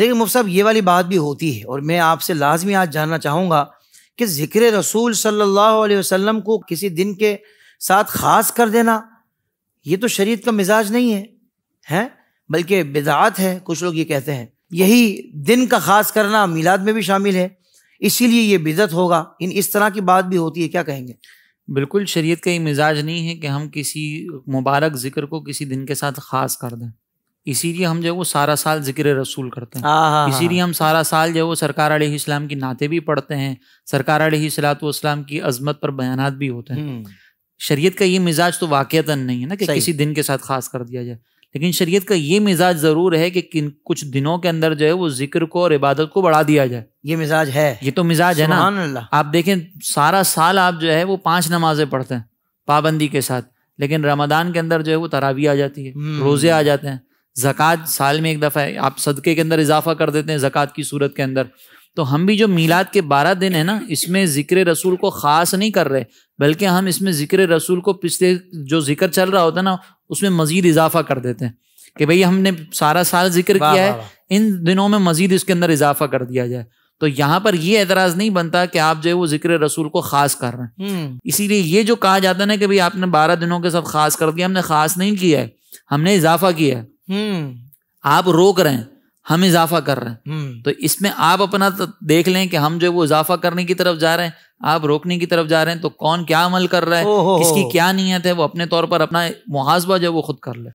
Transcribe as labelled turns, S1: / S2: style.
S1: देखिए मुफ साहब ये वाली बात भी होती है और मैं आपसे लाजमी आज जानना चाहूँगा कि ज़िक्र रसूल सल्ला वसम को किसी दिन के साथ ख़ास कर देना ये तो शरीत का मिजाज नहीं है हैं बल्कि बिदात है कुछ लोग ये कहते हैं यही दिन का ख़ास करना मिलाद में भी शामिल है इसीलिए ये बिदत होगा इन इस तरह की बात भी होती है क्या कहेंगे बिल्कुल शरीयत का ये मिजाज नहीं है कि हम किसी मुबारक
S2: ज़िक्र को किसी दिन के साथ ख़ास कर दें इसीलिए हम जो वो सारा साल जिक्र रसूल करते हैं हाँ, हाँ, इसीलिए हाँ। हम सारा साल जो है वो सरकार इस्लाम की नाते भी पढ़ते हैं सरकार वाम की अजमत पर बयान भी होते हैं हम्म। शरीयत का ये मिजाज तो वाक़ता नहीं है ना कि किसी दिन के साथ खास कर दिया जाए लेकिन शरीयत का ये मिजाज ज़रूर है कि किन कुछ दिनों के अंदर जो है वो जिक्र को और इबादत को बढ़ा दिया जाए ये मिजाज है ये तो मिजाज है ना आप देखें सारा साल आप जो है वो पांच नमाजें पढ़ते हैं पाबंदी के साथ लेकिन रमदान के अंदर जो है वो तरावी आ जाती है हम्म। रोज़े आ जाते हैं ज़क़़त साल में एक दफ़ा है आप सदक़े के अंदर इजाफा कर देते हैं ज़क़ात की सूरत के अंदर तो हम भी जो मीलाद के बारह दिन है ना इसमें ज़िक्र रसूल को ख़ास नहीं कर रहे बल्कि हम इसमें ज़िक्र रसूल को पिछले जो जिक्र चल रहा होता है ना उसमें मज़ीद इजाफा कर देते हैं कि भाई हमने सारा साल जिक्र किया है इन दिनों में मज़ीद इसके अंदर इजाफा कर दिया जाए तो यहाँ पर ये एतराज़ नहीं बनता कि आप जो है वो जिक्र रसूल को खास कर रहे हैं हम्म। इसीलिए ये जो कहा जाता है ना कि भाई आपने बारह दिनों के साथ खास कर दिया हमने खास नहीं किया है हमने इजाफा किया है हम्म। आप रोक रहे हैं हम इजाफा कर रहे हैं हम्म। तो इसमें आप अपना तो देख लें कि हम जो वो इजाफा करने की तरफ जा रहे हैं आप रोकने की तरफ जा रहे हैं तो कौन क्या अमल कर रहा है किसकी क्या नीयत है वो अपने तौर पर अपना मुहासबा जो है वो खुद कर ले